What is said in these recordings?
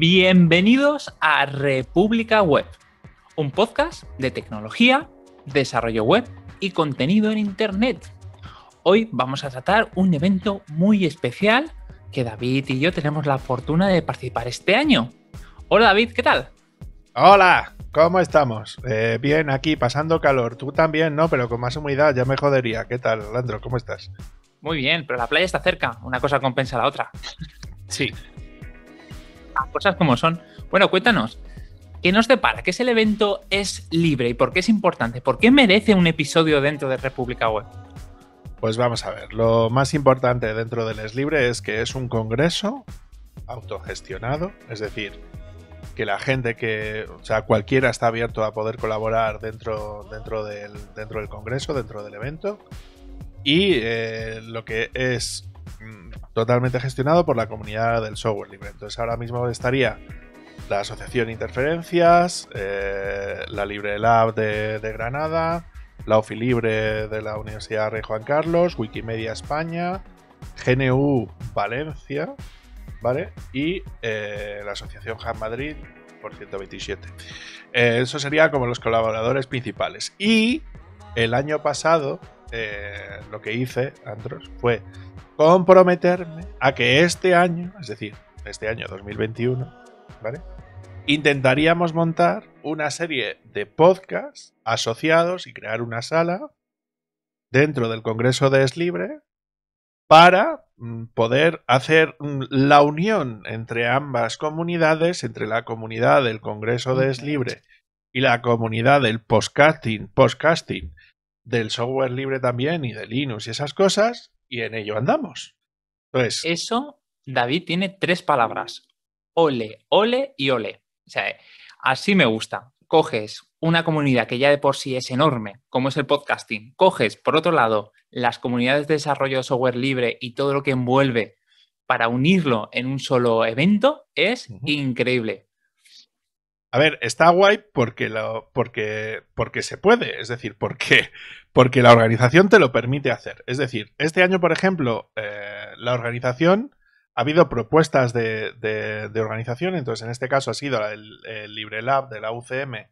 Bienvenidos a República Web, un podcast de tecnología, desarrollo web y contenido en Internet. Hoy vamos a tratar un evento muy especial que David y yo tenemos la fortuna de participar este año. Hola David, ¿qué tal? Hola, ¿cómo estamos? Eh, bien, aquí pasando calor. Tú también, ¿no? Pero con más humedad ya me jodería. ¿Qué tal, Alandro? ¿Cómo estás? Muy bien, pero la playa está cerca. Una cosa compensa a la otra. Sí, cosas como son. Bueno, cuéntanos, ¿qué nos depara? ¿Qué es el evento Es Libre y por qué es importante? ¿Por qué merece un episodio dentro de República Web? Pues vamos a ver, lo más importante dentro del Es Libre es que es un congreso autogestionado, es decir, que la gente que, o sea, cualquiera está abierto a poder colaborar dentro, dentro, del, dentro del congreso, dentro del evento. Y eh, lo que es Mm, totalmente gestionado por la comunidad del software libre. Entonces ahora mismo estaría la Asociación Interferencias, eh, la Libre Lab de, Granada, la OFI Libre de la Universidad Rey Juan Carlos, Wikimedia España, GNU Valencia, ¿vale? Y eh, la Asociación HAM Madrid por 127. Eh, eso sería como los colaboradores principales. Y el año pasado lo que hice, Andros, fue comprometerme a que este año, es decir, este año 2021, Intentaríamos montar una serie de podcasts asociados y crear una sala dentro del Congreso de Es Libre para mm, poder hacer mm, la unión entre ambas comunidades, entre la comunidad del Congreso de Es Libre y la comunidad del postcasting, podcasting, del software libre también y de Linux y esas cosas, y en ello andamos. Eso, David, tiene tres palabras. Ole, ole y ole. O sea, así me gusta. Coges una comunidad que ya de por sí es enorme, como es el podcasting. Coges, por otro lado, las comunidades de desarrollo de software libre y todo lo que envuelve para unirlo en un solo evento es increíble. A ver, está guay porque, lo, porque, porque se puede, es decir, porque, porque la organización te lo permite hacer. Es decir, este año, por ejemplo, eh, la organización ha habido propuestas de, de, organización, entonces en este caso ha sido el, Libre LibreLab de la UCM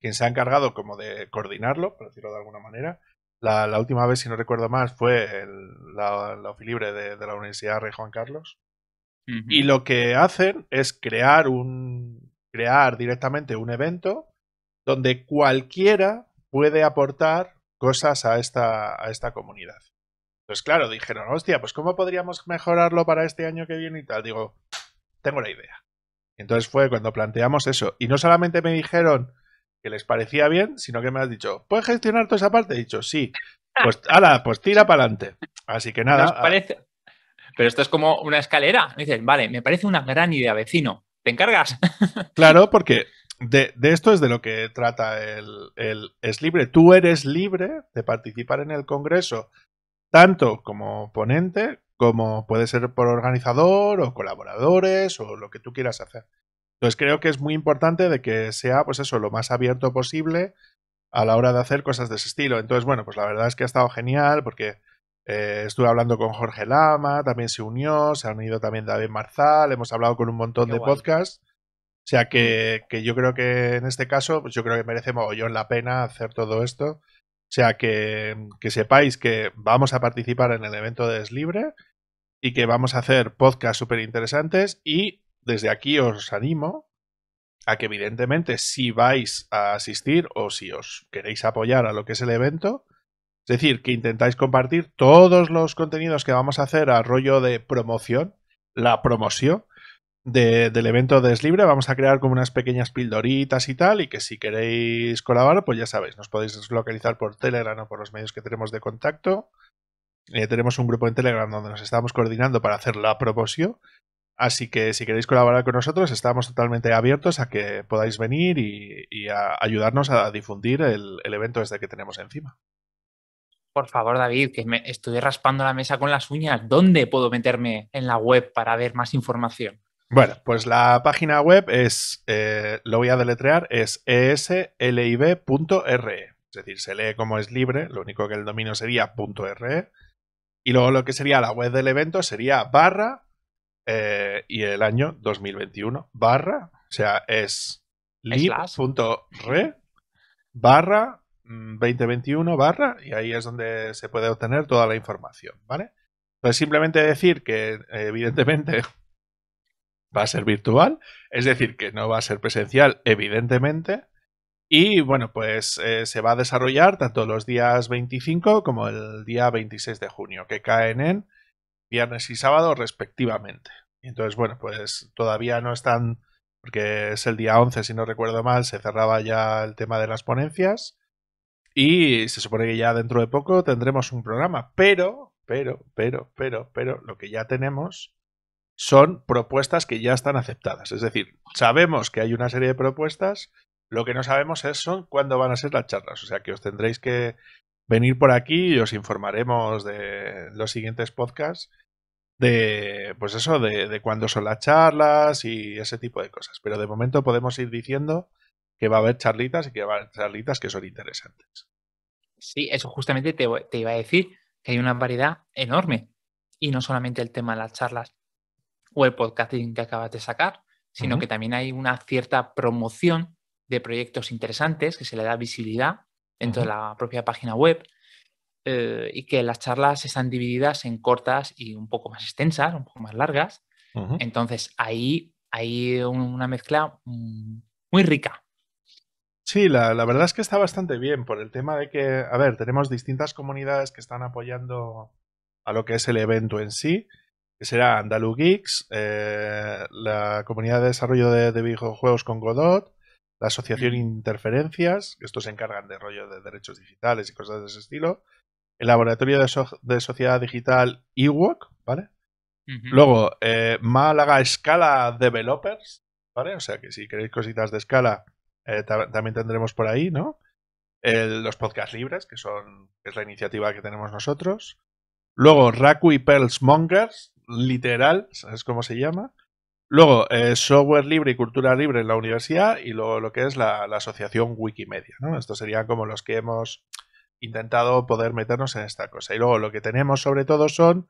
quien se ha encargado como de coordinarlo, por decirlo de alguna manera. La, última vez, si no recuerdo más, fue la, ofi Libre de, la Universidad Rey Juan Carlos. Y lo que hacen es crear un, crear directamente un evento donde cualquiera puede aportar cosas a esta, a esta comunidad. Entonces, pues claro, dijeron, hostia, pues ¿cómo podríamos mejorarlo para este año que viene y tal? Digo, tengo la idea. Entonces fue cuando planteamos eso. Y no solamente me dijeron que les parecía bien, sino que me has dicho, ¿puedes gestionar toda esa parte? He dicho, sí. Pues, ala, pues tira para adelante. Así que nada. parece... Pero esto es como una escalera. Dicen, vale, me parece una gran idea, vecino encargas? claro, porque de, esto es de lo que trata el, Es Libre. Tú eres libre de participar en el Congreso, tanto como ponente, como puede ser por organizador o colaboradores o lo que tú quieras hacer. Entonces creo que es muy importante de que sea, pues eso, lo más abierto posible a la hora de hacer cosas de ese estilo. Entonces, bueno, pues la verdad es que ha estado genial porque eh, estuve hablando con Jorge Lama, también se unió, se han unido también David Marzal, hemos hablado con un montón de podcasts. O sea mm. que, yo creo que en este caso, pues yo creo que merece mogollón la pena hacer todo esto. O sea que, que sepáis que vamos a participar en el evento de Libre y que vamos a hacer podcasts súper interesantes y desde aquí os animo a que evidentemente si vais a asistir o si os queréis apoyar a lo que es el evento, es decir, que intentáis compartir todos los contenidos que vamos a hacer a rollo de promoción, la promoción del evento de Libre. Vamos a crear como unas pequeñas pildoritas y tal, y que si queréis colaborar, pues ya sabéis, nos podéis localizar por Telegram o por los medios que tenemos de contacto. Eh, tenemos un grupo en Telegram donde nos estamos coordinando para hacer la promoción. Así que si queréis colaborar con nosotros, estamos totalmente abiertos a que podáis venir y, ayudarnos a difundir el, evento desde que tenemos encima por favor, David, que me estoy raspando la mesa con las uñas. ¿Dónde puedo meterme en la web para ver más información? Bueno, pues la página web es, eh, lo voy a deletrear, es e eslib.re. Es decir, se lee como es libre, lo único que el dominio sería .re. Y luego lo que sería la web del evento sería barra eh, y el año 2021, barra, o sea, es lib.re barra 2021 mm, barra y ahí es donde se puede obtener toda la información, ¿vale? Pues simplemente decir que evidentemente va a ser virtual, es decir, que no va a ser presencial, evidentemente. Y bueno, pues eh, se va a desarrollar tanto los días 25 como el día 26 de junio, que caen en viernes y sábado respectivamente. Entonces, bueno, pues todavía no están, porque es el día 11, si no recuerdo mal, se cerraba ya el tema de las ponencias. Y se supone que ya dentro de poco tendremos un programa, pero, pero, pero, pero, pero, lo que ya tenemos son propuestas que ya están aceptadas. Es decir, sabemos que hay una serie de propuestas, lo que no sabemos es son cuándo van a ser las charlas. O sea que os tendréis que venir por aquí y os informaremos de los siguientes podcasts de pues eso, de, de cuándo son las charlas y ese tipo de cosas. Pero de momento podemos ir diciendo que va a haber charlitas y que va a haber charlitas que son interesantes. Sí, eso justamente te, iba a decir, que hay una variedad enorme. Y no solamente el tema de las charlas o el podcasting que acabas de sacar, sino que también hay una cierta promoción de proyectos interesantes que se le da visibilidad dentro de la propia página web eh, y que las charlas están divididas en cortas y un poco más extensas, un poco más largas. Entonces ahí hay una mezcla muy rica Sí, la, verdad es que está bastante bien por el tema de que, a ver, tenemos distintas comunidades que están apoyando a lo que es el evento en sí, que será Andalu Geeks, eh, la comunidad de desarrollo de, videojuegos con Godot, la asociación mm. Interferencias, que estos se encargan de rollo de derechos digitales y cosas de ese estilo, el laboratorio de, sociedad digital EWOC, ¿vale? Luego, eh, Málaga Escala Developers, ¿vale? O sea que si queréis cositas de escala eh, también tendremos por ahí, ¿no? los podcast libres, que son es la iniciativa que tenemos nosotros. Luego, Raku y Pearls Mongers, literal, sabes cómo se llama. Luego, eh, software libre y cultura libre en la universidad. Y luego lo que es la, asociación Wikimedia, ¿no? Estos serían como los que hemos intentado poder meternos en esta cosa. Y luego lo que tenemos sobre todo son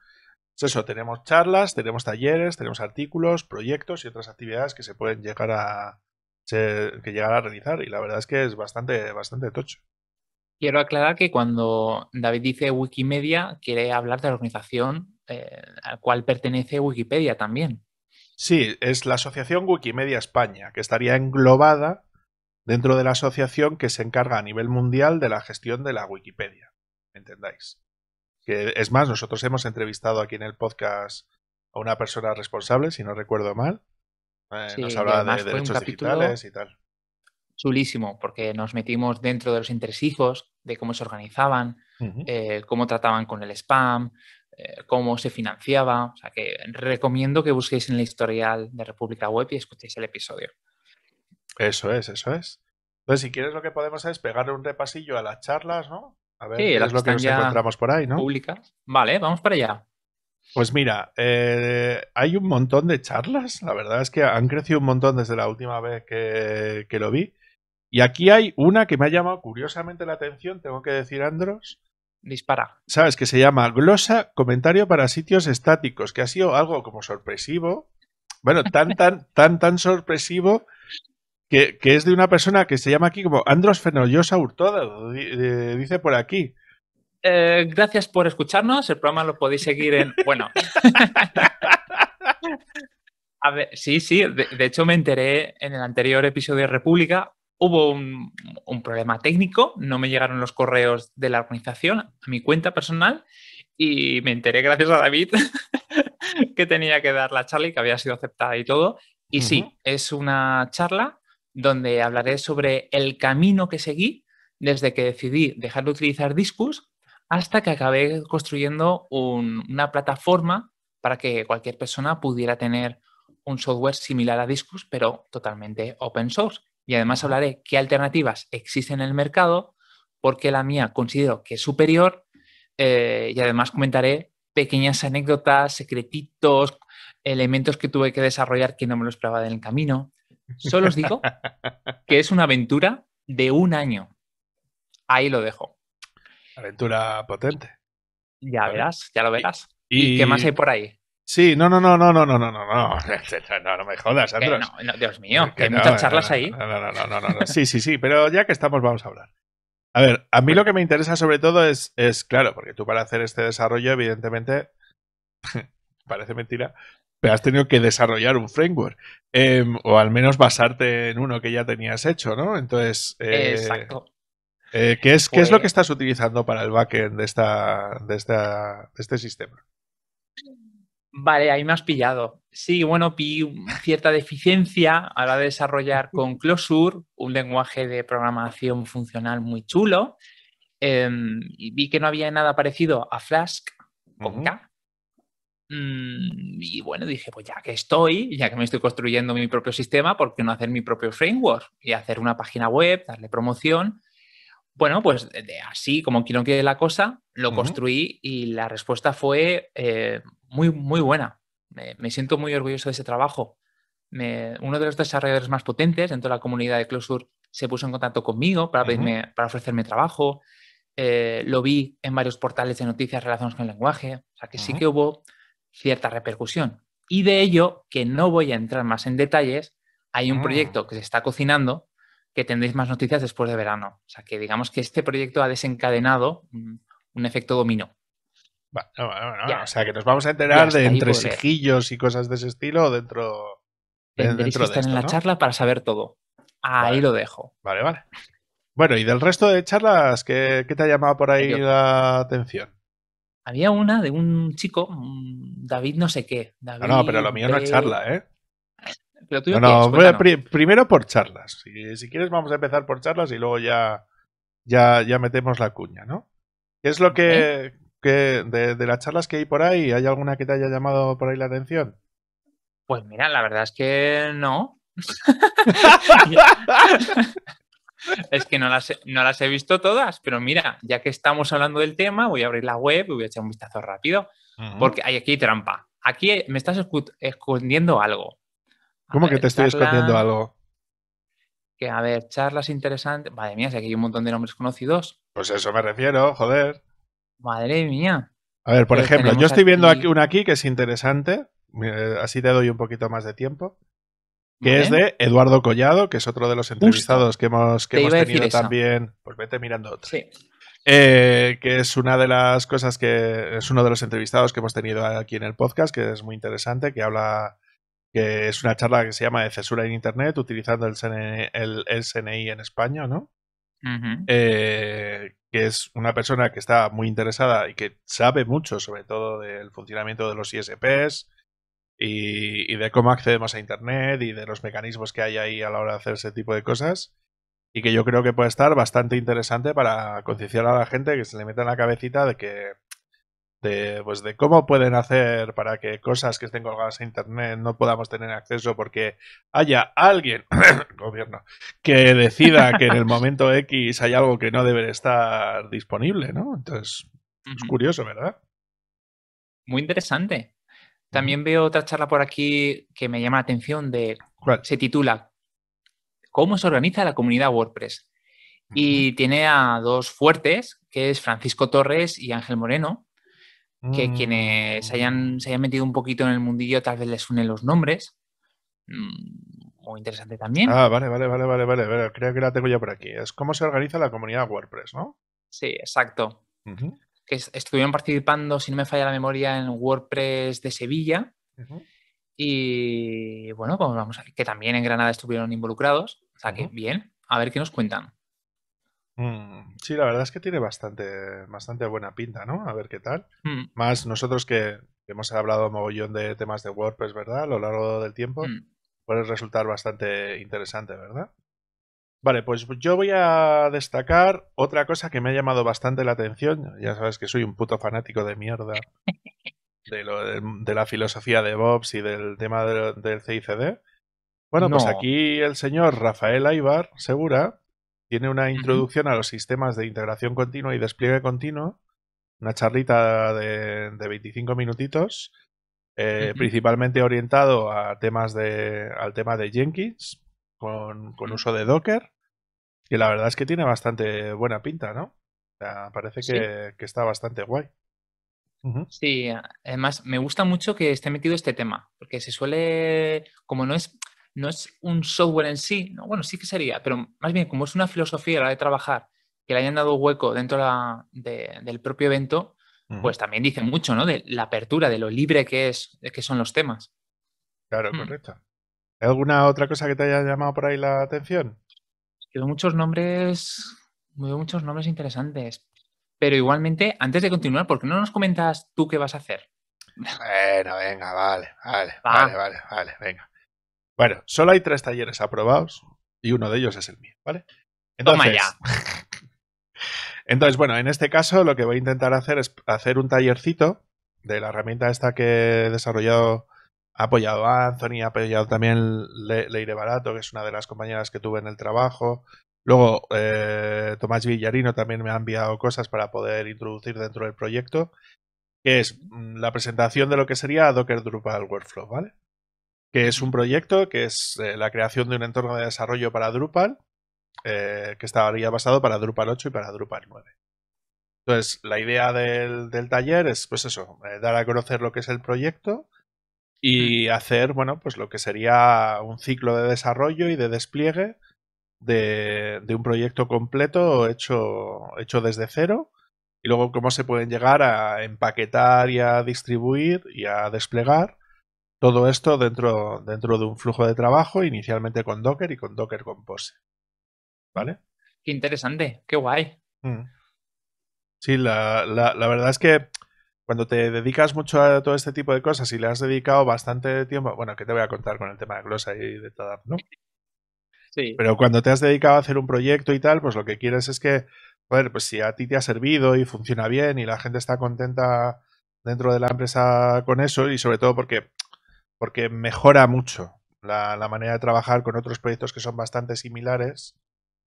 pues eso, tenemos charlas, tenemos talleres, tenemos artículos, proyectos y otras actividades que se pueden llegar a, que llegar a realizar y la verdad es que es bastante, bastante tocho. Quiero aclarar que cuando David dice Wikimedia quiere hablar de la organización a eh, al cual pertenece Wikipedia también. Sí, es la Asociación Wikimedia España, que estaría englobada dentro de la asociación que se encarga a nivel mundial de la gestión de la Wikipedia. ¿Entendáis? Que es más, nosotros hemos entrevistado aquí en el podcast a una persona responsable, si no recuerdo mal, eh, nos habla de derechos digitales y tal. Chulísimo, porque nos metimos dentro de los entresijos, de cómo se organizaban, eh, cómo trataban con el spam, eh, cómo se financiaba. O sea que recomiendo que busquéis en el historial de República Web y escuchéis el episodio. Eso es, eso es. Entonces, si quieres, lo que podemos es pegarle un repasillo a las charlas, ¿no? A ver sí, qué es lo que nos encontramos por ahí, ¿no? Públicas. Vale, vamos para allá. Pues mira, eh, hay un montón de charlas, la verdad es que han crecido un montón desde la última vez que, lo vi. Y aquí hay una que me ha llamado curiosamente la atención, tengo que decir, Andros. Dispara. Sabes, que se llama Glosa Comentario para Sitios Estáticos, que ha sido algo como sorpresivo. Bueno, tan, tan, tan, tan sorpresivo que, que, es de una persona que se llama aquí como Andros Fenollosa Hurtado, eh, dice por aquí. Eh, gracias por escucharnos. El programa lo podéis seguir en. Bueno. sí, sí. De, hecho, me enteré en el anterior episodio de República. Hubo un, problema técnico. No me llegaron los correos de la organización a mi cuenta personal. Y me enteré, gracias a David, que tenía que dar la charla y que había sido aceptada y todo. Y sí, es una charla donde hablaré sobre el camino que seguí desde que decidí dejar de utilizar Discus hasta que acabé construyendo una plataforma para que cualquier persona pudiera tener un software similar a Discus, pero totalmente open source. Y además hablaré qué alternativas existen en el mercado, porque la mía considero que es superior, eh, y además comentaré pequeñas anécdotas, secretitos, elementos que tuve que desarrollar que no me los esperaba en el camino. Solo os digo que es una aventura de un año. Ahí lo dejo. Aventura potente. Ya verás, ya lo verás. ¿Y, qué más hay por ahí? Sí, no, no, no, no, no, no, no, no, no, no, no me jodas, Andrés. Dios mío, hay muchas charlas ahí. No, no, no, no, no, sí, sí, sí, pero ya que estamos vamos a hablar. A ver, a mí lo que me interesa sobre todo es, es claro, porque tú para hacer este desarrollo, evidentemente, parece mentira, pero has tenido que desarrollar un framework, o al menos basarte en uno que ya tenías hecho, ¿no? Entonces... Eh, Exacto. Eh, ¿qué, es, lo que pues estás utilizando para el backend de, este sistema? Vale, ahí me has pillado. Sí, bueno, vi cierta deficiencia a la de desarrollar con Closure, un lenguaje de programación funcional muy chulo. Em, y vi que no había nada parecido a Flask con K. Mm, y bueno, dije, pues ya que estoy, ya que me estoy construyendo mi propio sistema, ¿por qué no hacer mi propio framework? Y hacer una página web, darle promoción bueno, pues eh, de, así como quiero que la cosa, lo construí y la respuesta fue eh, muy, muy buena. Me, siento muy orgulloso de ese trabajo. uno de los desarrolladores más potentes dentro de la comunidad de Closure se puso en contacto conmigo para, ofrecerme trabajo. Eh, lo vi en varios portales de noticias relacionados con el lenguaje. O sea que sí que hubo cierta repercusión. Y de ello, que no voy a entrar más en detalles, hay un ah. proyecto que se está cocinando que tendréis más noticias después de verano. O sea, que digamos que este proyecto ha desencadenado un, efecto dominó. o sea, que nos vamos a enterar de entre sejillos y cosas de ese estilo dentro. Tendréis que estar en la charla para saber todo. Ahí lo dejo. Vale, vale. Bueno, y del resto de charlas, ¿qué, te ha llamado por ahí la atención? Había una de un chico, mm, David no sé qué. no, pero lo mío no es charla, ¿eh? no, primero por charlas. Si, quieres, vamos a empezar por charlas y luego ya, ya, ya metemos la cuña, ¿no? ¿Qué es lo que, de, las charlas que hay por ahí? ¿Hay alguna que te haya llamado por ahí la atención? Pues mira, la verdad es que no. es que no las, he, no las he visto todas, pero mira, ya que estamos hablando del tema, voy a abrir la web y voy a echar un vistazo rápido, porque hay aquí trampa. Aquí me estás escondiendo algo. ¿Cómo que te estoy escondiendo algo? Que a ver, charlas interesantes. Madre mía, si aquí hay un montón de nombres conocidos. Pues eso me refiero, joder. Madre mía. A ver, por pues ejemplo, yo estoy viendo aquí... una aquí que es interesante. Así te doy un poquito más de tiempo que es de Eduardo Collado, que es otro de los entrevistados que hemos, que tenido también. Pues vete mirando otro. Sí. Eh, que es una de las cosas que es uno de los entrevistados que hemos tenido aquí en el podcast, que es muy interesante, que habla que es una charla que se llama de cesura en Internet, utilizando el, SNI el, en España, ¿no? Eh, que es una persona que está muy interesada y que sabe mucho sobre todo del funcionamiento de los ISPs y, y, de cómo accedemos a Internet y de los mecanismos que hay ahí a la hora de hacer ese tipo de cosas y que yo creo que puede estar bastante interesante para concienciar a la gente que se le meta en la cabecita de que de, pues de cómo pueden hacer para que cosas que estén colgadas a Internet no podamos tener acceso porque haya alguien, gobierno, que decida que en el momento X hay algo que no debe estar disponible, ¿no? Entonces, es curioso, ¿verdad? Muy interesante. También veo otra charla por aquí que me llama la atención de... Se titula ¿Cómo se organiza la comunidad WordPress? Y tiene a dos fuertes, que es Francisco Torres y Ángel Moreno, que mm. quienes hayan, se hayan metido un poquito en el mundillo tal vez les unen los nombres. Mm, muy interesante también. Ah, vale, vale, vale, vale, vale. Creo que la tengo ya por aquí. Es cómo se organiza la comunidad WordPress, ¿no? Sí, exacto. Que estuvieron participando, si no me falla la memoria, en WordPress de Sevilla. Y bueno, pues vamos a que también en Granada estuvieron involucrados. O sea que bien, a ver qué nos cuentan. Mm, sí, la verdad es que tiene bastante, bastante buena pinta, ¿no? A ver qué tal. Mm. Más nosotros que hemos hablado mogollón de temas de WordPress, ¿verdad? A lo largo del tiempo, mm. puede resultar bastante interesante, ¿verdad? Vale, pues yo voy a destacar otra cosa que me ha llamado bastante la atención. Ya sabes que soy un puto fanático de mierda de, la filosofía de Bobs y del tema del CICD. Bueno, pues aquí el señor Rafael Aibar Segura tiene una introducción a los sistemas de integración continua y despliegue continuo, una charlita de, 25 minutitos, eh, principalmente orientado a temas de, al tema de Jenkins, con, uso de Docker, Y la verdad es que tiene bastante buena pinta, ¿no? parece que, está bastante guay. Sí, además me gusta mucho que esté metido este tema, porque se suele, como no es, no es un software en sí, no, bueno, sí que sería, pero más bien como es una filosofía la de trabajar que le hayan dado hueco dentro del propio evento, pues también dice mucho, ¿no? De la apertura, de lo libre que es, que son los temas. Claro, mm. correcto. ¿Alguna otra cosa que te haya llamado por ahí la atención? Quedó muchos nombres, muchos nombres interesantes. Pero igualmente, antes de continuar, ¿por qué no nos comentas tú qué vas a hacer? Bueno, venga, vale, vale, vale, vale, venga. Bueno, solo hay tres talleres aprobados y uno de ellos es el mío, ¿vale? Entonces, Toma ya. entonces, bueno, en este caso lo que voy a intentar hacer es hacer un tallercito de la herramienta esta que he desarrollado, ha apoyado a Anthony, ha apoyado también Leire Barato, que es una de las compañeras que tuve en el trabajo. Luego, eh, Tomás Villarino también me ha enviado cosas para poder introducir dentro del proyecto, que es mm, la presentación de lo que sería Docker Drupal Workflow, ¿vale? que es un proyecto que es eh, la creación de un entorno de desarrollo para Drupal, eh, que que ya basado para Drupal 8 y para Drupal 9. Entonces, la idea del, taller es, pues eso, eh, dar a conocer lo que es el proyecto y hacer, bueno, pues lo que sería un ciclo de desarrollo y de despliegue de, un proyecto completo hecho, hecho desde cero y luego cómo se pueden llegar a empaquetar y a distribuir y a desplegar todo esto dentro, dentro de un flujo de trabajo, inicialmente con Docker y con Docker Compose. ¿Vale? Qué interesante, qué guay. Mm. Sí, la, verdad es que cuando te dedicas mucho a todo este tipo de cosas y le has dedicado bastante tiempo, bueno, que te voy a contar con el tema de Glossy y de toda, ¿no? Sí. Pero cuando te has dedicado a hacer un proyecto y tal, pues lo que quieres es que, joder, pues si a ti te ha servido y funciona bien y la gente está contenta dentro de la empresa con eso y sobre todo porque porque mejora mucho la, manera de trabajar con otros proyectos que son bastante similares,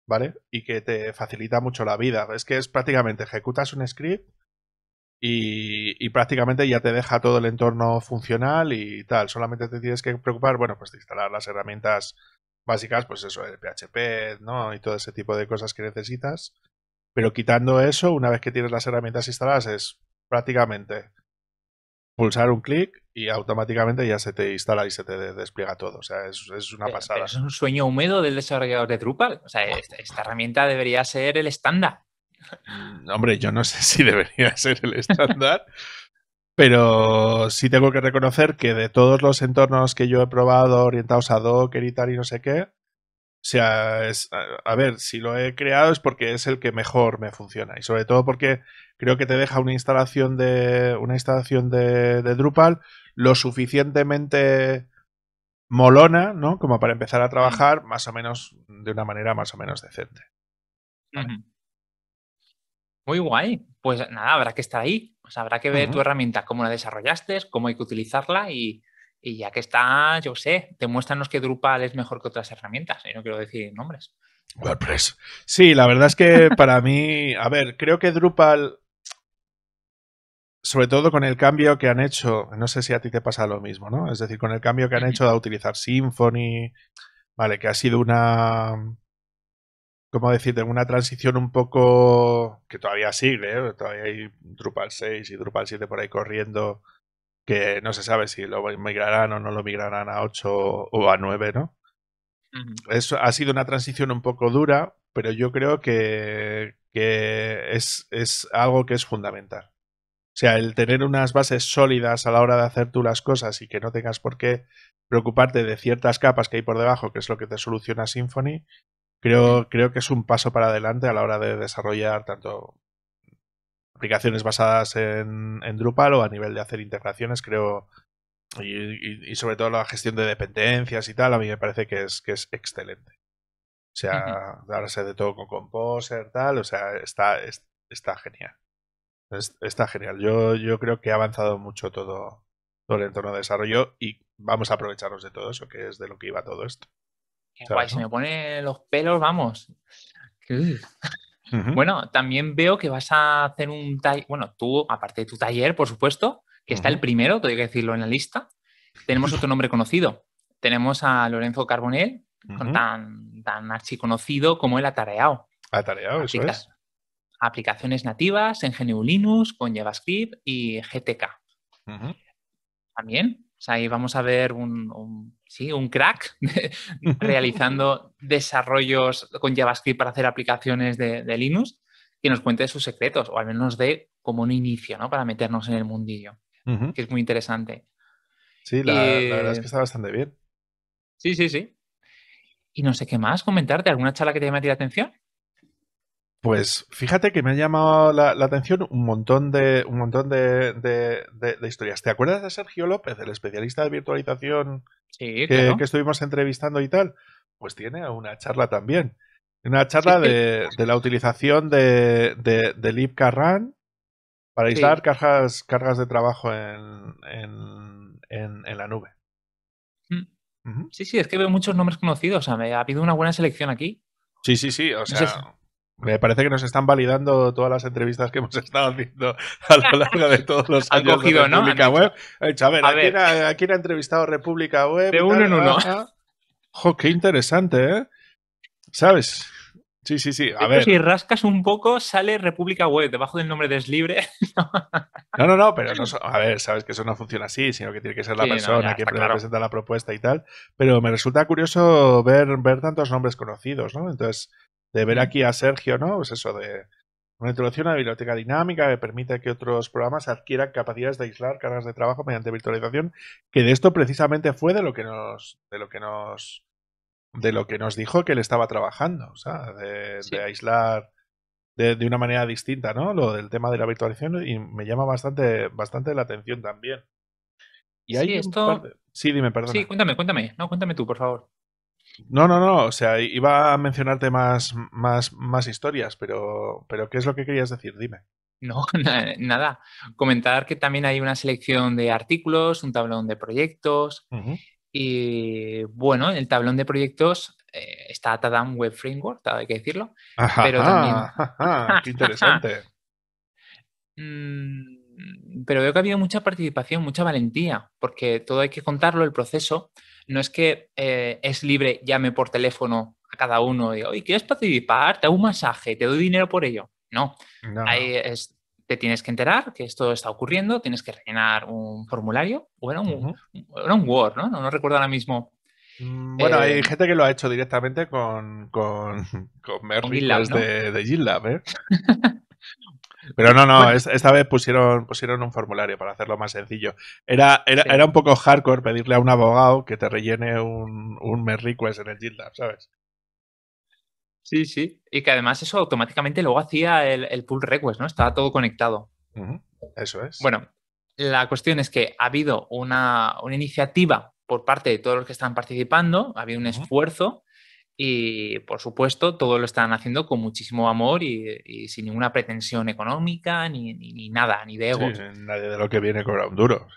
¿vale? Y que te facilita mucho la vida. Es que es prácticamente ejecutas un script y, y prácticamente ya te deja todo el entorno funcional y tal. Solamente te tienes que preocupar, bueno, pues de instalar las herramientas básicas, pues eso, el PHP, ¿no? Y todo ese tipo de cosas que necesitas. Pero quitando eso, una vez que tienes las herramientas instaladas, es prácticamente pulsar un clic y automáticamente ya se te instala y se te despliega todo. O sea, es, una pasada. es un sueño húmedo del desarrollador de Drupal. O sea, esta, herramienta debería ser el estándar. Mm, hombre, yo no sé si debería ser el estándar, pero sí tengo que reconocer que de todos los entornos que yo he probado orientados a Docker y y no sé qué, o sea, es, a, ver, si lo he creado es porque es el que mejor me funciona y sobre todo porque creo que te deja una instalación de una instalación de, Drupal lo suficientemente molona, ¿no? Como para empezar a trabajar más o menos de una manera más o menos decente. Muy guay. Pues nada, habrá que estar ahí. O pues habrá que ver tu herramienta, cómo la desarrollaste, cómo hay que utilizarla y y ya que está, yo sé, demuéstranos que Drupal es mejor que otras herramientas. Y no quiero decir nombres. WordPress. Sí, la verdad es que para mí, a ver, creo que Drupal, sobre todo con el cambio que han hecho, no sé si a ti te pasa lo mismo, ¿no? Es decir, con el cambio que han hecho de utilizar Symfony, vale, que ha sido una, ¿cómo decirte? Una transición un poco que todavía sigue, ¿eh? todavía hay Drupal 6 y Drupal 7 por ahí corriendo que no se sabe si lo migrarán o no lo migrarán a 8 o a 9, ¿no? Eso ha sido una transición un poco dura, pero yo creo que, es, algo que es fundamental. O sea, el tener unas bases sólidas a la hora de hacer tú las cosas y que no tengas por qué preocuparte de ciertas capas que hay por debajo, que es lo que te soluciona Symfony, creo, creo que es un paso para adelante a la hora de desarrollar tanto aplicaciones basadas en, Drupal o a nivel de hacer integraciones, creo, y, sobre todo la gestión de dependencias y tal, a mí me parece que es, que es excelente. O sea, darse de todo con Composer, tal, o sea, está, está genial. Está genial. Yo, yo creo que ha avanzado mucho todo, el entorno de desarrollo y vamos a aprovecharnos de todo eso, que es de lo que iba todo esto. Qué guay, me pone los pelos, vamos. Bueno, también veo que vas a hacer un taller, bueno, tú, aparte de tu taller, por supuesto, que está el primero, tengo que decirlo en la lista, tenemos otro nombre conocido. Tenemos a Lorenzo Carbonell, tan, tan archiconocido como el atareado. Atareao, eso Aplicaciones nativas en GNU Linux con JavaScript y GTK. También o sea, ahí vamos a ver un, crack realizando desarrollos con JavaScript para hacer aplicaciones de, Linux que nos cuente sus secretos o al menos nos dé como un inicio, Para meternos en el mundillo, que es muy interesante. Sí, la, eh, verdad es que está bastante bien. Sí, sí, sí. Y no sé qué más comentarte. ¿Alguna charla que te llame a la atención? Pues fíjate que me ha llamado la, atención un montón, de, un montón de, historias. ¿Te acuerdas de Sergio López, el especialista de virtualización que, estuvimos entrevistando y tal? Pues tiene una charla también. Una charla de, la utilización de, de, para aislar cargas, de trabajo en, la nube. Mm. Sí, sí, es que veo muchos nombres conocidos. O sea, me ha pedido una buena selección aquí. Sí, sí, sí. O sea, me parece que nos están validando todas las entrevistas que hemos estado haciendo a lo largo de todos los años. de República Web. a ver, a, Quién ha, entrevistado República Web? De uno en uno. Ah, ah. Jo, qué interesante, ¿eh? ¿Sabes? Sí, sí, sí. A ver. Si rascas un poco, sale República Web debajo del nombre de Deslibre. no, no, no, pero a ver, sabes que eso no funciona así, sino que tiene que ser la persona que presenta la propuesta y tal. Pero me resulta curioso ver, ver tantos nombres conocidos, ¿no? Entonces, de ver aquí a Sergio, ¿no? Pues eso, de una introducción a la biblioteca dinámica que permite que otros programas adquieran capacidades de aislar cargas de trabajo mediante virtualización, que de esto precisamente fue de lo que nos, de lo que nos, de lo que nos dijo que él estaba trabajando, o sea, de, aislar de, de, una manera distinta, ¿no? Lo del tema de la virtualización y me llama bastante, bastante la atención también. Y hay esto... Sí, dime, perdón. Sí, cuéntame, cuéntame. No, cuéntame tú, por favor. No, no, no. O sea, iba a mencionarte más, más, más historias, pero, ¿qué es lo que querías decir? Dime. No, nada. Comentar que también hay una selección de artículos, un tablón de proyectos. Y bueno, el tablón de proyectos eh, está atada un web framework, hay que decirlo. pero qué interesante. Mm, Mm, pero veo que ha habido mucha participación, mucha valentía, porque todo hay que contarlo, el proceso. No es que eh, es libre, llame por teléfono a cada uno y digo, oye, ¿quieres participar? Te hago un masaje, te doy dinero por ello. No, Ahí te tienes que enterar que esto está ocurriendo, tienes que rellenar un formulario, o era un, Word, ¿no? ¿no? recuerdo ahora mismo. Mm, bueno, hay eh, gente que lo ha hecho directamente con, con, con de, de ¿eh? Pero no, no, esta vez pusieron, pusieron un formulario para hacerlo más sencillo. Era, un poco hardcore pedirle a un abogado que te rellene un, un request en el GitLab, ¿sabes? Sí, sí. Y que además eso automáticamente luego hacía el, el pull request, ¿no? Estaba todo conectado. Eso es. Bueno, la cuestión es que ha habido una, iniciativa por parte de todos los que están participando, ha habido un esfuerzo y por supuesto, todo lo están haciendo con muchísimo amor y, sin ninguna pretensión económica, ni, nada, ni de ego. nadie de lo que viene cobra un duro.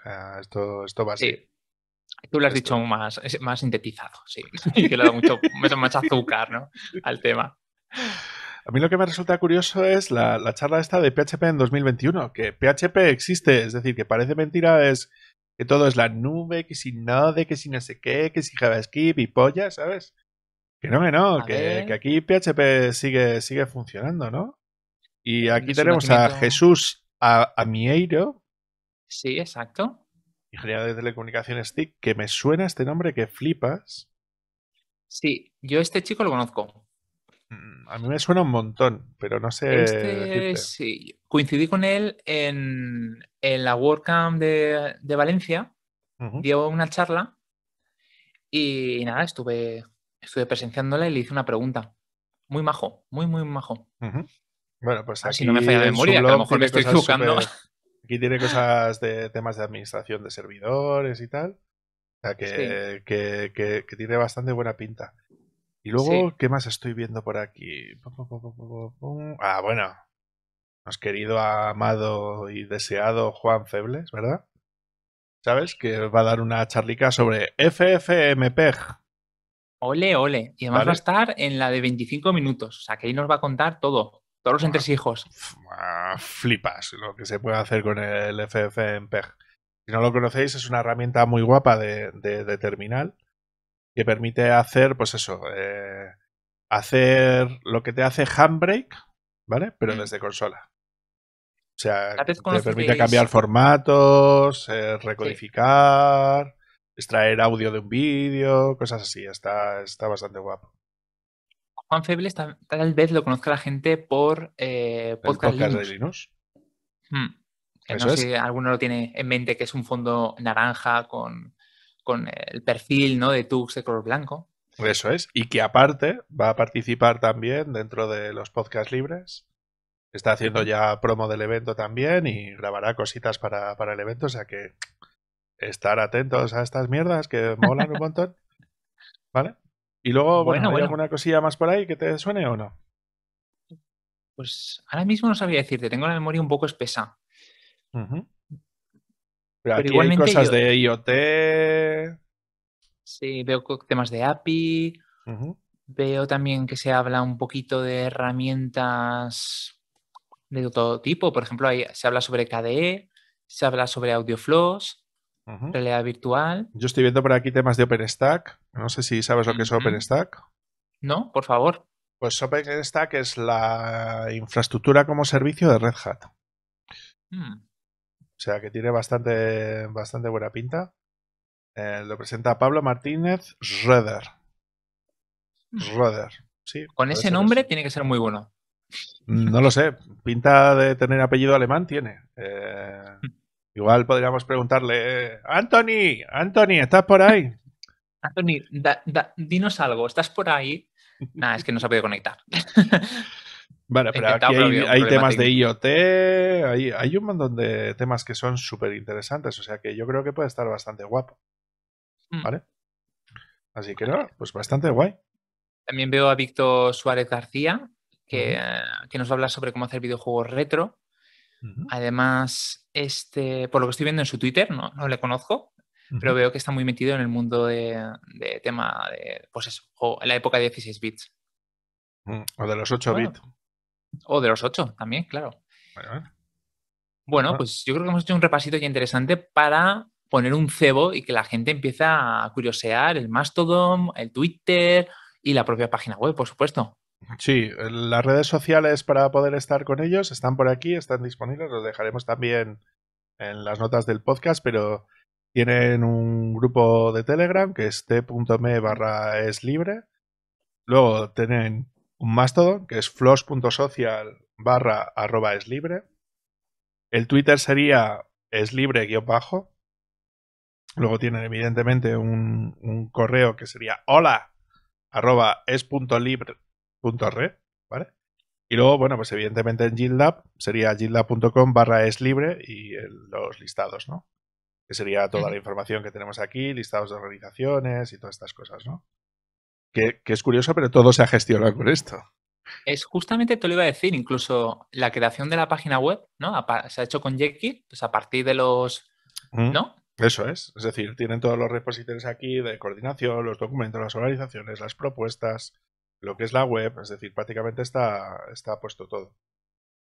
esto, esto va así. Tú lo has dicho más, más sintetizado, sí. que le da mucho más azúcar ¿no? al tema. A mí lo que me resulta curioso es la, la, charla esta de PHP en 2021, que PHP existe, es decir, que parece mentira, es que todo es la nube, que sin nada, que sin no sé qué, que sin JavaScript y polla, ¿sabes? Que no, que no, que, aquí PHP sigue, sigue funcionando, ¿no? Y pues aquí tenemos a Jesús Amieiro. Sí, exacto. Ingeniero de telecomunicaciones TIC, que me suena este nombre que flipas. Sí, yo este chico lo conozco. Mm, a mí me suena un montón, pero no sé. Este, sí. Coincidí con él en, la WordCamp de, Valencia. Dio una charla y nada, estuve estuve presenciándola y le hice una pregunta. Muy majo, muy, muy majo. Bueno, pues aquí. no me falla la memoria, a lo mejor me estoy equivocando. Aquí tiene cosas de temas de administración de servidores y tal. O sea, que, que, tiene bastante buena pinta. Y luego, ¿qué más estoy viendo por aquí? Ah, bueno. Nos querido, amado y deseado Juan Febles, ¿verdad? ¿Sabes? Que va a dar una charlica sobre FFmpeg. Ole, ole. Y además va a estar en la de 25 minutos. O sea, que ahí nos va a contar todo. Todos los entresijos. flipas lo que se puede hacer con el FFmpeg. Si no lo conocéis, es una herramienta muy guapa de, terminal que permite hacer, pues eso, eh, hacer lo que te hace Handbrake, ¿vale? Pero mm. desde consola. O sea, te permite cambiar formatos, eh, recodificar, extraer audio de un vídeo, cosas así. Está, está bastante guapo. Juan Febles tal vez lo conozca la gente por eh, podcast, Linux. de Linux. Hmm. Eh, no sé si alguno lo tiene en mente, que es un fondo naranja con, con el perfil ¿no? de Tux de color blanco. Eso es. Y que aparte va a participar también dentro de los podcasts libres. Está haciendo ya promo del evento también y grabará cositas para el evento, o sea que estar atentos a estas mierdas que molan un montón. ¿Vale? Y luego, bueno, ¿hay alguna cosilla más por ahí que te suene o no? Pues ahora mismo no sabría decirte, tengo la memoria un poco espesa. Pero, hay cosas de IoT. Sí, veo temas de API. Veo también que se habla un poquito de herramientas de todo tipo. Por ejemplo, se habla sobre KDE, se habla sobre AudioFlows, Realidad virtual. Yo estoy viendo por aquí temas de OpenStack. No sé si sabes lo que es OpenStack. No, por favor. Pues OpenStack es la infraestructura como servicio de Red Hat. Hmm. O sea que tiene bastante, bastante buena pinta. Eh, lo presenta Pablo Martínez Schroeder. Hmm. Schroeder. Sí, Con ese nombre tiene que ser muy bueno. No lo sé. Pinta de tener apellido alemán tiene. Eh, hmm. Igual podríamos preguntarle, Anthony, Anthony, ¿estás por ahí? Anthony, dinos algo, ¿estás por ahí? Nada, es que no se ha podido conectar. Vale, pero aquí hay, temas de IoT, hay, un montón de temas que son súper interesantes, o sea que yo creo que puede estar bastante guapo. Hmm. ¿Vale? Así que no, pues bastante guay. También veo a Víctor Suárez García, que, que nos va a hablar sobre cómo hacer videojuegos retro. Además, este, por lo que estoy viendo en su Twitter, no, le conozco, pero veo que está muy metido en el mundo de, tema de, pues en la época de 16 mm, bits. O de los 8 bits. O de los 8 también, claro. Bueno, bueno, pues yo creo que hemos hecho un repasito ya interesante para poner un cebo y que la gente empiece a curiosear el Mastodon, el Twitter y la propia página web, por supuesto. Sí, las redes sociales para poder estar con ellos están por aquí, están disponibles, los dejaremos también en las notas del podcast, pero tienen un grupo de Telegram que es t.me barra es libre. Luego tienen un Mastodon que es flos.social barra arroba es libre. El Twitter sería es libre guión bajo. Luego tienen evidentemente un, correo que sería hola arroba es punto libre red, ¿vale? Y luego, bueno, pues evidentemente en GitLab sería gitlab.com barra es libre y los listados, ¿no? Que sería toda la información que tenemos aquí, listados de organizaciones y todas estas cosas, ¿no? Que, que es curioso, pero todo se ha gestionado con esto. Es justamente te lo iba a decir, incluso la creación de la página web, ¿no? Se ha hecho con Jekyll, pues a partir de los, ¿no? Eso es, es decir, tienen todos los repositorios aquí de coordinación, los documentos, las organizaciones, las propuestas, lo que es la web, es decir, prácticamente está, está puesto todo.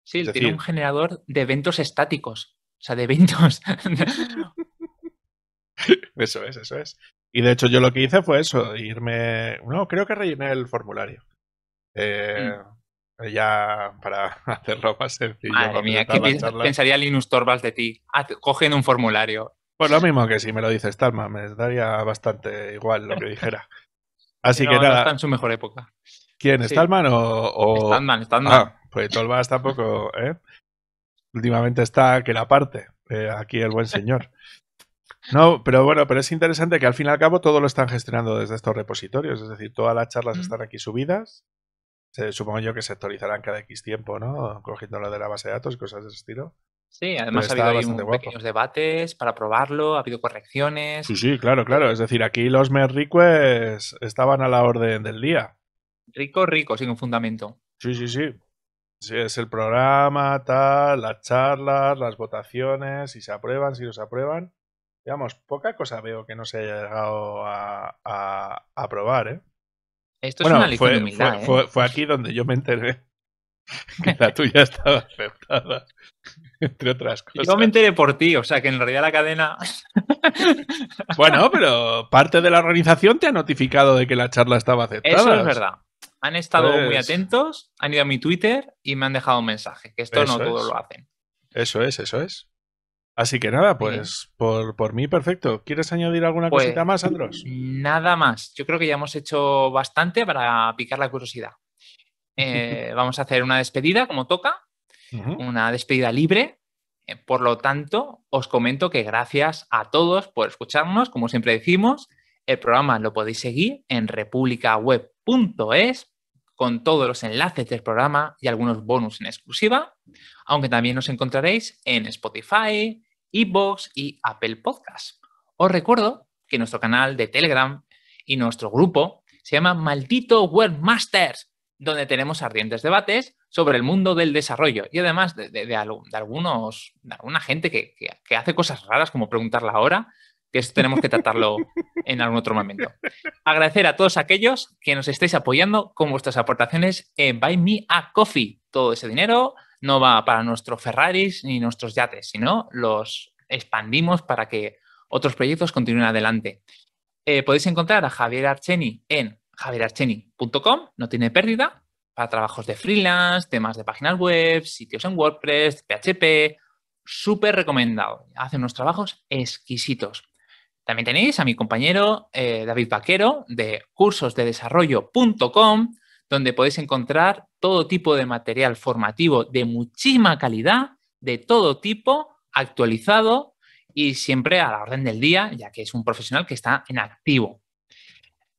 Sí, tiene un generador de eventos estáticos, o sea, de eventos. eso es, eso es. Y de hecho yo lo que hice fue eso, irme, no, creo que rellené el formulario. Mm. Eh, ya para hacerlo más sencillo. Madre ¿qué pensaría Linus Torvalds de ti? Cogiendo un formulario. Pues lo mismo que si me lo dices Talma, me daría bastante igual lo que dijera. Así que nada. No está en su mejor época. ¿Quién? Sí. ¿Stallman o, o...? Stallman, Stallman. Ah, pues Tolbas tampoco, ¿eh? Últimamente está que la parte. Eh, aquí el buen señor. No, pero bueno, pero es interesante que al fin y al cabo todo lo están gestionando desde estos repositorios. Es decir, todas las charlas mm. están aquí subidas. Se, supongo yo que se actualizarán cada X tiempo, ¿no? Cogiendo lo de la base de datos y cosas de ese estilo. Sí, además ha habido un pequeños debates para probarlo, ha habido correcciones. Sí, sí, claro, claro. Es decir, aquí los mes ricos estaban a la orden del día. Rico, rico, sin un fundamento. Sí, sí, sí. es el programa, tal, las charlas, las votaciones, si se aprueban, si no se aprueban. Digamos, poca cosa veo que no se haya llegado a, aprobar, ¿eh? Esto es una lección ¿eh? fue, fue, aquí donde yo me enteré que la tuya estaba aceptada. entre otras cosas. Yo me enteré por ti, o sea que en realidad la cadena. bueno, pero parte de la organización te ha notificado de que la charla estaba aceptada. Eso es verdad. Han estado muy pues atentos, han ido a mi Twitter y me han dejado un mensaje, que esto no todos lo hacen. Eso es, eso es. Así que nada, pues por, mí perfecto. ¿Quieres añadir alguna pues cosita más, Andros? Nada más. Yo creo que ya hemos hecho bastante para picar la curiosidad. Eh, vamos a hacer una despedida como toca una despedida libre. Eh, por lo tanto, os comento que gracias a todos por escucharnos, como siempre decimos, el programa lo podéis seguir en republicaweb.es con todos los enlaces del programa y algunos bonus en exclusiva, aunque también nos encontraréis en Spotify, Evox y Apple Podcasts Os recuerdo que nuestro canal de Telegram y nuestro grupo se llama Maldito Webmasters donde tenemos ardientes debates sobre el mundo del desarrollo y además de, de, de, alguna gente que, hace cosas raras, como preguntarla ahora, que esto tenemos que tratarlo en algún otro momento. Agradecer a todos aquellos que nos estáis apoyando con vuestras aportaciones en Buy Me a Coffee. Todo ese dinero no va para nuestros Ferraris ni nuestros yates, sino los expandimos para que otros proyectos continúen adelante. Eh, podéis encontrar a Javier Archeni en javierarcheni.com, no tiene pérdida, para trabajos de freelance, temas de páginas web, sitios en WordPress, PHP, súper recomendado. Hace unos trabajos exquisitos. También tenéis a mi compañero eh, David Vaquero de cursosdedesarrollo.com, donde podéis encontrar todo tipo de material formativo de muchísima calidad, de todo tipo, actualizado y siempre a la orden del día, ya que es un profesional que está en activo.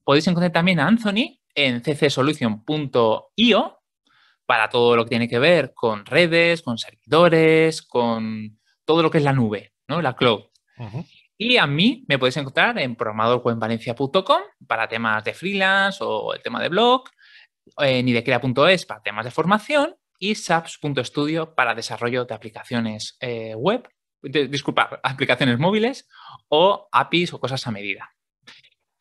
Podéis encontrar también a Anthony en ccsolution.io para todo lo que tiene que ver con redes, con servidores, con todo lo que es la nube, ¿no? La cloud. Y a mí me podéis encontrar en programadorcuenvalencia.com para temas de freelance o el tema de blog, en idecrea.es para temas de formación y saps.studio para desarrollo de aplicaciones eh, web, de, aplicaciones móviles o APIs o cosas a medida.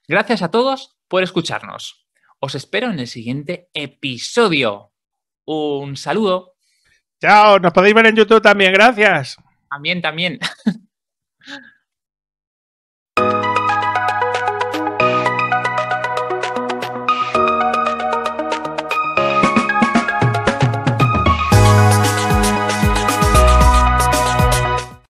Gracias a todos por escucharnos. Os espero en el siguiente episodio. Un saludo. Chao, nos podéis ver en YouTube también, gracias. También, también.